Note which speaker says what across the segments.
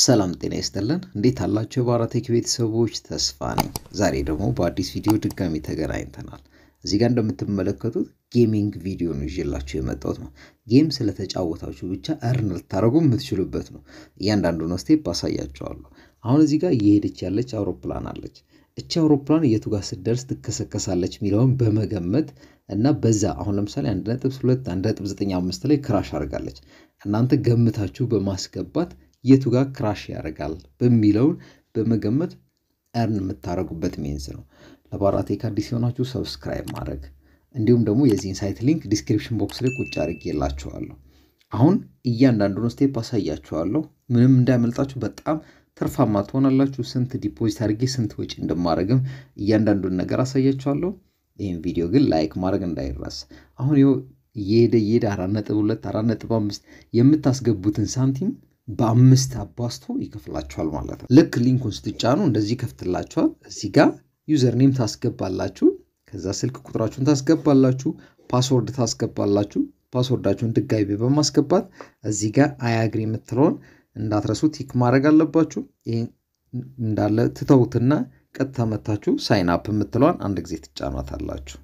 Speaker 1: ሰላም ጤና ይስጥልን። እንዴት አላችሁ? የባራቴክ ቤተሰቦች ተስፋ ነኝ። ዛሬ ደግሞ በአዲስ ቪዲዮ ድጋሚ ተገናኝተናል። እዚህ ጋር እንደምትመለከቱት ጌሚንግ ቪዲዮ ነው ይዤላችሁ የመጣሁት ነው። ጌም ስለተጫወታችሁ ብቻ እርን ልታደርጉ የምትችሉበት ነው። ነው ስቴፕ አሳያችኋለሁ። አሁን እዚህ ጋር እየሄደች ያለች አውሮፕላን አለች። እቺ አውሮፕላን የቱ ጋር ስትደርስ ትከሰከሳለች የሚለውን በመገመት እና በዛ አሁን ለምሳሌ ዘጠኝ አምስት ላይ ክራሽ አድርጋለች። እናንተ ገምታችሁ በማስገባት የቱ ጋር ክራሽ ያደርጋል በሚለውን በመገመት እርን የምታደረጉበት ሜንስ ነው። ለባራቴ አዲስ የሆናችሁ ሰብስክራይብ ማድረግ እንዲሁም ደግሞ የዚህን ሳይት ሊንክ ዲስክሪፕሽን ቦክስ ላይ ቁጭ አድርጌላችኋለሁ። አሁን እያንዳንዱን ስቴፕ አሳያችኋለሁ። ምንም እንዳያመልጣችሁ በጣም ትርፋማ ትሆናላችሁ። ስንት ዲፖዚት አድርጌ ስንት ወጪ እንደማድረግም እያንዳንዱን ነገር አሳያችኋለሁ። ይህም ቪዲዮ ግን ላይክ ማድረግ እንዳይራስ አሁን ይኸው እየሄደ እየሄደ አራት ነጥብ ሁለት አራት ነጥብ አምስት የምታስገቡትን ሳንቲም በአምስት አባስቶ ይከፍላችኋል ማለት ነው። ልክ ሊንኩን ስትጫኑ እንደዚህ ይከፍትላችኋል። እዚህ ጋር ዩዘር ኔም ታስገባላችሁ። ከዛ ስልክ ቁጥራችሁን ታስገባላችሁ። ፓስወርድ ታስገባላችሁ። ፓስወርዳችሁን ድጋሚ በማስገባት እዚህ ጋር አያግሪ የምትለውን እንዳትረሱ ቲክ ማድረግ አለባችሁ። ይህ እንዳለ ትተውትና ቀጥታ መታችሁ ሳይን አፕ የምትለዋን አንድ ጊዜ ትጫናታላችሁ።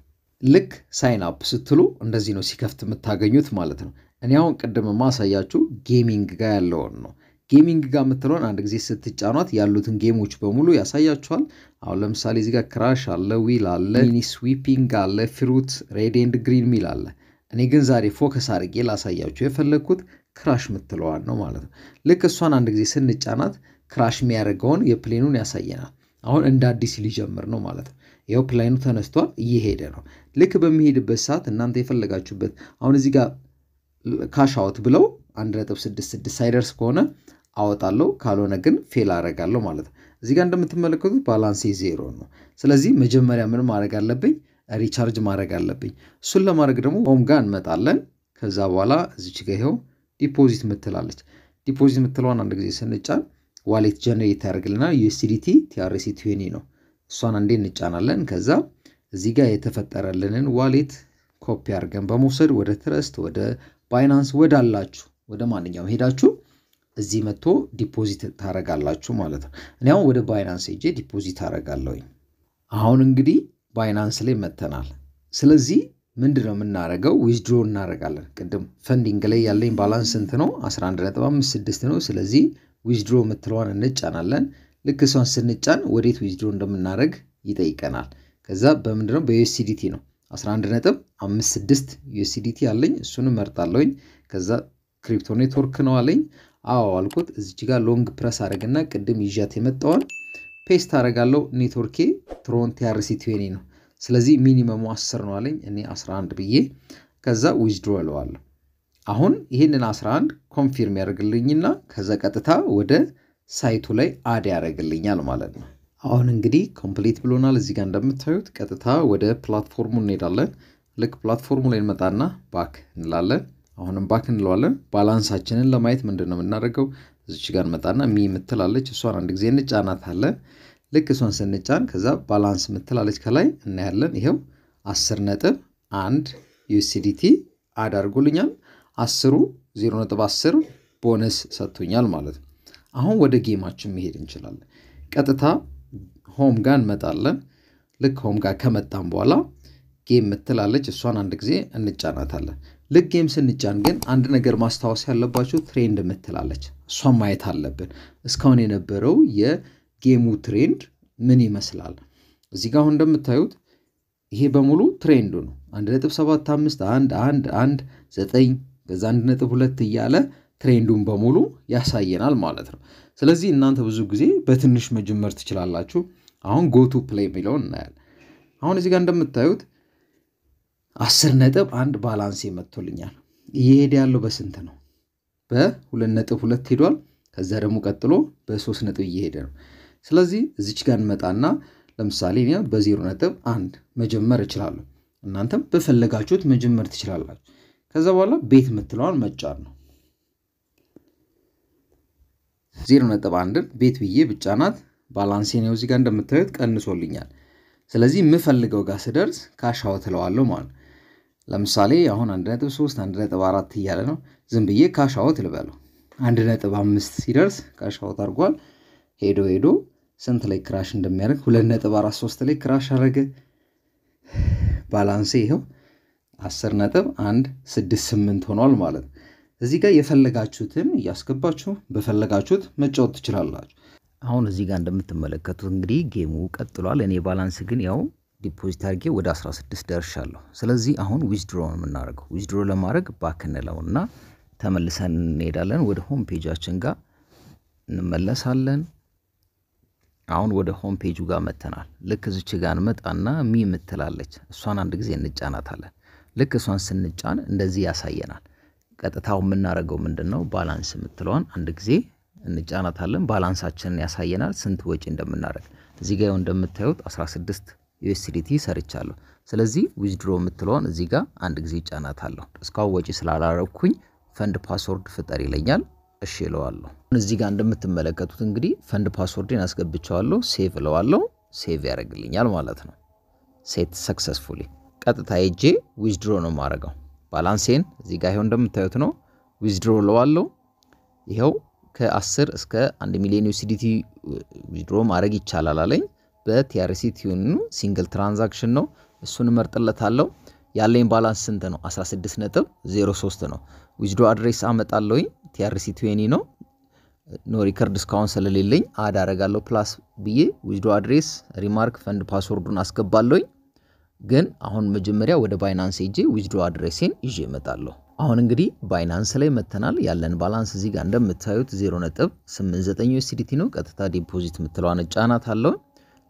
Speaker 1: ልክ ሳይን አፕ ስትሉ እንደዚህ ነው ሲከፍት የምታገኙት ማለት ነው። እኔ አሁን ቅድም የማሳያችሁ ጌሚንግ ጋር ያለውን ነው። ጌሚንግ ጋር የምትለውን አንድ ጊዜ ስትጫኗት ያሉትን ጌሞች በሙሉ ያሳያችኋል። አሁን ለምሳሌ እዚጋ ጋር ክራሽ አለ፣ ዊል አለ፣ ሚኒ ስዊፒንግ አለ፣ ፍሩት፣ ሬድ ኤንድ ግሪን ሚል አለ። እኔ ግን ዛሬ ፎከስ አድርጌ ላሳያችሁ የፈለግኩት ክራሽ የምትለዋን ነው ማለት ነው። ልክ እሷን አንድ ጊዜ ስንጫናት ክራሽ የሚያደርገውን የፕሌኑን ያሳየናል። አሁን እንደ አዲስ ሊጀምር ነው ማለት ነው። ይኸው ፕላኑ ተነስቷል፣ እየሄደ ነው። ልክ በሚሄድበት ሰዓት እናንተ የፈለጋችሁበት አሁን እዚህ ጋር ካሽ አውት ብለው 1.66 ሳይደርስ ከሆነ አወጣለሁ፣ ካልሆነ ግን ፌል አረጋለሁ ማለት ነው። እዚህ ጋር እንደምትመለከቱት ባላንሴ ዜሮ ነው። ስለዚህ መጀመሪያ ምን ማድረግ አለብኝ? ሪቻርጅ ማድረግ አለብኝ። እሱን ለማድረግ ደግሞ ሆም ጋር እንመጣለን። ከዛ በኋላ እዚች ጋ ይኸው ዲፖዚት ምትላለች። ዲፖዚት ምትለዋን አንድ ጊዜ ስንጫን ዋሌት ጀነሬት ያደርግልናል። ዩኤስዲቲ ቲአርሲ ትዌኒ ነው። እሷን አንዴ እንጫናለን። ከዛ እዚህ ጋር የተፈጠረልንን ዋሌት ኮፒ አድርገን በመውሰድ ወደ ትረስት ወደ ባይናንስ ወዳላችሁ ወደ ማንኛውም ሄዳችሁ እዚህ መጥቶ ዲፖዚት ታደርጋላችሁ ማለት ነው። እኔ አሁን ወደ ባይናንስ ሄጄ ዲፖዚት አደረጋለሁኝ። አሁን እንግዲህ ባይናንስ ላይ መተናል? ስለዚህ ምንድን ነው የምናደርገው? ዊዝድሮ እናደርጋለን። ቅድም ፈንዲንግ ላይ ያለኝ ባላንስ ስንት ነው? 11.56 ነው። ስለዚህ ዊዝድሮ የምትለዋን እንጫናለን። ልክ እሷን ስንጫን ወዴት ዊዝድሮ እንደምናደርግ ይጠይቀናል። ከዛ በምንድነው በዩኤስዲቲ ነው 11 ዩኤስዲቲ አለኝ እሱንም መርጣለሁኝ። ከዛ ክሪፕቶ ኔትወርክ ነው አለኝ። አዎ አልኩት። እዚች ጋር ሎንግ ፕረስ አድረግና ቅድም ይዣት የመጣውን ፔስት አደርጋለሁ። ኔትወርኬ ትሮንት ቲአርሲ ትዌኒ ነው። ስለዚህ ሚኒመሙ 10 ነው አለኝ። እኔ 11 ብዬ ከዛ ዊዝድሮ እለዋለሁ። አሁን ይህንን 11 ኮንፊርም ያደርግልኝና ከዛ ቀጥታ ወደ ሳይቱ ላይ አድ ያደርግልኛል ማለት ነው። አሁን እንግዲህ ኮምፕሊት ብሎናል። እዚህ ጋር እንደምታዩት ቀጥታ ወደ ፕላትፎርሙ እንሄዳለን። ልክ ፕላትፎርሙ ላይ እንመጣና ባክ እንላለን። አሁንም ባክ እንለዋለን። ባላንሳችንን ለማየት ምንድን ነው የምናደርገው? እዚች ጋር እንመጣና ሚ የምትላለች እሷን አንድ ጊዜ እንጫናታለን። ልክ እሷን ስንጫን ከዛ ባላንስ የምትላለች ከላይ እናያለን። ይኸው አስር ነጥብ አንድ ዩሲዲቲ አድ አስሩ ዜሮ ነጥብ አስር ቦነስ ሰጥቶኛል ማለት ነው። አሁን ወደ ጌማችን መሄድ እንችላለን ቀጥታ ሆም ጋር እንመጣለን። ልክ ሆም ጋር ከመጣን በኋላ ጌም የምትላለች እሷን አንድ ጊዜ እንጫናታለን። ልክ ጌም ስንጫን ግን አንድ ነገር ማስታወስ ያለባቸው ትሬንድ የምትላለች እሷን ማየት አለብን። እስካሁን የነበረው የጌሙ ትሬንድ ምን ይመስላል? እዚህ ጋር አሁን እንደምታዩት ይሄ በሙሉ ትሬንዱ ነው። 1.75 1 1 1 9 ከዛ እያለ ትሬንዱን በሙሉ ያሳየናል ማለት ነው። ስለዚህ እናንተ ብዙ ጊዜ በትንሽ መጀመር ትችላላችሁ። አሁን ጎቱ ፕሌይ የሚለውን እናያል። አሁን እዚህ ጋር እንደምታዩት አስር ነጥብ አንድ ባላንሴ መጥቶልኛል። እየሄደ ያለው በስንት ነው? በሁለት ነጥብ ሁለት ሄዷል። ከዛ ደግሞ ቀጥሎ በሶስት ነጥብ እየሄደ ነው። ስለዚህ እዚች ጋር እንመጣና ለምሳሌ እኔ በዜሮ ነጥብ አንድ መጀመር እችላለሁ። እናንተም በፈለጋችሁት መጀመር ትችላላችሁ። ከዛ በኋላ ቤት የምትለዋን መጫን ነው። ዜሮ ነጥብ አንድን ቤት ብዬ ብቻ ናት ባላንሴ ነው እዚጋ እንደምታዩት ቀንሶልኛል። ስለዚህ የምፈልገው ጋር ስደርስ ካሻው ትለዋለሁ ማለት ነው። ለምሳሌ አሁን 1.3 1.4 እያለ ነው። ዝም ብዬ ካሻወት ልበለው። 1.5 ሲደርስ ካሻወት አድርጓል። ሄዶ ሄዶ ስንት ላይ ክራሽ እንደሚያደርግ 2.43 ላይ ክራሽ አደረገ። ባላንሴ ይኸው 10.168 ሆኗል ማለት ነው። እዚህ ጋር የፈለጋችሁትን እያስገባችሁ በፈለጋችሁት መጫወት ትችላላችሁ። አሁን እዚህ ጋር እንደምትመለከቱት እንግዲህ ጌሙ ቀጥሏል። እኔ ባላንስ ግን ያው ዲፖዚት አድርጌ ወደ 16 ደርሻለሁ። ስለዚህ አሁን ዊዝድሮ ነው የምናደርገው። ዊዝድሮ ለማድረግ ባክ እንለውና ተመልሰን እንሄዳለን። ወደ ሆም ፔጃችን ጋር እንመለሳለን። አሁን ወደ ሆም ፔጁ ጋር መተናል። ልክ እዚች ጋር እንመጣና ሚ የምትላለች እሷን አንድ ጊዜ እንጫናታለን። ልክ እሷን ስንጫን እንደዚህ ያሳየናል። ቀጥታው የምናደርገው ምንድን ነው? ባላንስ የምትለዋን አንድ ጊዜ እንጫናታለን። ባላንሳችንን ያሳየናል፣ ስንት ወጪ እንደምናደርግ። እዚህ ጋ እንደምታዩት 16 ዩኤስዲቲ ሰርቻለሁ። ስለዚህ ዊዝድሮ የምትለውን እዚህ ጋ አንድ ጊዜ ጫናታለሁ። እስካሁን ወጪ ስላላረኩኝ ፈንድ ፓስወርድ ፍጠር ይለኛል። እሺ እለዋለሁ። እዚህ ጋ እንደምትመለከቱት እንግዲህ ፈንድ ፓስወርድን አስገብቸዋለሁ። ሴቭ እለዋለሁ። ሴቭ ያደርግልኛል ማለት ነው። ሴት ሰክሰስፉሊ ቀጥታ ሄጄ ዊዝድሮ ነው የማደርገው። ባላንሴን እዚህ ጋር ይኸው እንደምታዩት ነው። ዊዝድሮ ለዋለው ይኸው ከ10 እስከ 1 ሚሊዮን ዩሲዲቲ ዊዝድሮ ማድረግ ይቻላል አለኝ። በቲአርሲ ቲዩኑ ሲንግል ትራንዛክሽን ነው፣ እሱን እመርጥለታለሁ። ያለኝ ባላንስ ስንት ነው? 16 ነጥብ 03 ነው። ዊዝድሮ አድሬስ አመጣለሁኝ። ቲአርሲ ቲዩኒ ነው። ኖ ሪከርድ እስካሁን ስለሌለኝ አድ አረጋለሁ። ፕላስ ብዬ ዊዝድሮ አድሬስ ሪማርክ ፈንድ ፓስወርዱን አስገባለሁኝ። ግን አሁን መጀመሪያ ወደ ባይናንስ ሄጄ ዊዝድሮ አድሬሴን ይዤ እመጣለሁ። አሁን እንግዲህ ባይናንስ ላይ መተናል። ያለን ባላንስ እዚህ ጋር እንደምታዩት 0.89 ዩኤስዲቲ ነው። ቀጥታ ዲፖዚት የምትለዋን ጫናት አለው።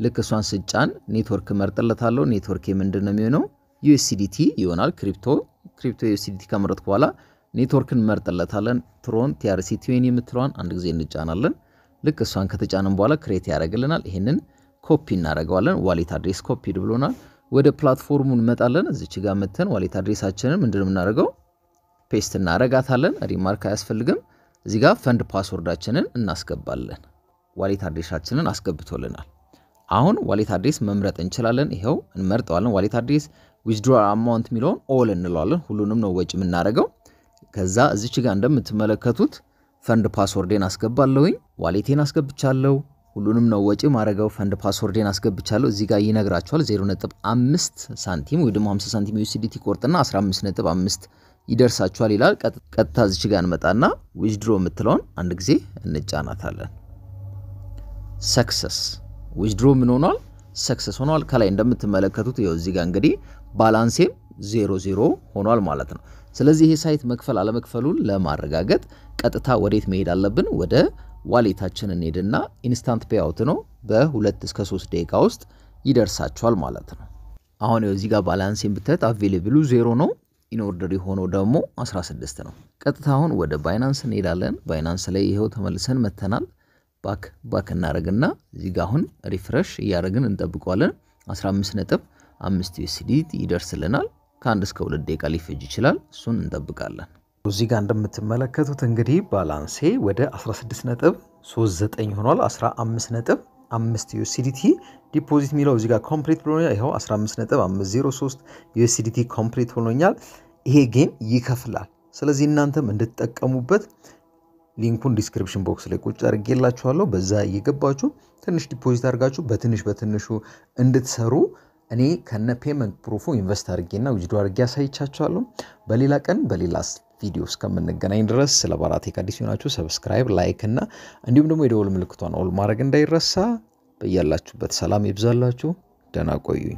Speaker 1: ልክ እሷን ስጫን ኔትወርክ መርጥለታለሁ። ኔትወርክ ምንድን ነው የሚሆነው? ዩኤስዲቲ ይሆናል። ክሪፕቶ ክሪፕቶ ዩኤስዲቲ ከመረጥኩ በኋላ ኔትወርክን መርጥለታለን። ትሮን ቲአርሲ ቲዌን የምትለዋን አንድ ጊዜ እንጫናለን። ልክ እሷን ከተጫንን በኋላ ክሬት ያደርግልናል። ይህንን ኮፒ እናደርገዋለን። ዋሌት አድሬስ ኮፒድ ብሎናል። ወደ ፕላትፎርሙ እንመጣለን። እዚች ጋር መተን ዋሌት አድሬሳችንን ምንድን የምናደርገው ፔስት እናረጋታለን። ሪማርክ አያስፈልግም። እዚህ ጋር ፈንድ ፓስወርዳችንን እናስገባለን። ዋሌት አድሬሳችንን አስገብቶልናል። አሁን ዋሌት አድሬስ መምረጥ እንችላለን። ይኸው እንመርጠዋለን። ዋሌት አድሬስ ዊዝድሮ አማውንት የሚለውን ኦል እንለዋለን። ሁሉንም ነው ወጪ የምናደርገው። ከዛ እዚች ጋር እንደምትመለከቱት ፈንድ ፓስወርዴን አስገባለሁኝ። ዋሌቴን አስገብቻለሁ። ሁሉንም ነው ወጪ ማድረገው። ፈንድ ፓስወርዴን አስገብቻለሁ። እዚህ ጋር ይነግራቸዋል 0.5 ሳንቲም ወይ ደግሞ 50 ሳንቲም ዩሲዲቲ ቆርጥና 15.5 ይደርሳቸዋል ይላል። ቀጥታ እዚች ጋር እንመጣና ዊዝድሮ የምትለውን አንድ ጊዜ እንጫናታለን። ሰክሰስ ዊዝድሮ ምን ሆኗል? ሰክሰስ ሆኗል። ከላይ እንደምትመለከቱት ይኸው እዚህ ጋር እንግዲህ ባላንሴም 00 ሆኗል ማለት ነው። ስለዚህ ይሄ ሳይት መክፈል አለመክፈሉን ለማረጋገጥ ቀጥታ ወዴት መሄድ አለብን? ወደ ዋሌታችን እንሄድና ኢንስታንት ፔአውት ነው። በሁለት እስከ ሶስት ደቂቃ ውስጥ ይደርሳችኋል ማለት ነው። አሁን ው እዚህ ጋር ባላንስ ብታዩት አቬሌብሉ ዜሮ ነው። ኢንኦርደር የሆነው ደግሞ 16 ነው። ቀጥታ አሁን ወደ ባይናንስ እንሄዳለን። ባይናንስ ላይ ይኸው ተመልሰን መተናል። ባክ ባክ እናደረግና እዚህ ጋር አሁን ሪፍረሽ እያደረግን እንጠብቀዋለን። 15 ነጥብ አምስት ይደርስልናል። ከአንድ እስከ ሁለት ደቂቃ ሊፈጅ ይችላል። እሱን እንጠብቃለን። እዚህ ጋር እንደምትመለከቱት እንግዲህ ባላንሴ ወደ 16 ነጥብ 39 ሆኗል። 15 ነጥብ 5 ዩሲዲቲ ዲፖዚት የሚለው እዚህ ጋር ኮምፕሊት ብሎኛል። ይኸው 15 ነጥብ 503 ዩሲዲቲ ኮምፕሊት ብሎኛል። ይሄ ጌም ይከፍላል። ስለዚህ እናንተም እንድትጠቀሙበት ሊንኩን ዲስክሪፕሽን ቦክስ ላይ ቁጭ አድርጌላችኋለሁ። በዛ እየገባችሁ ትንሽ ዲፖዚት አድርጋችሁ በትንሽ በትንሹ እንድትሰሩ እኔ ከነ ፔመንት ፕሩፉ ኢንቨስት አድርጌና ዊጅዶ አድርጌ አሳይቻችኋለሁ። በሌላ ቀን በሌላ ቪዲዮ እስከምንገናኝ ድረስ ስለ ባራቴ ከአዲስ የሆናችሁ ሰብስክራይብ፣ ላይክ እና እንዲሁም ደግሞ የደወል ምልክቷን ኦል ማድረግ እንዳይረሳ። በያላችሁበት ሰላም ይብዛላችሁ። ደህና ቆዩኝ።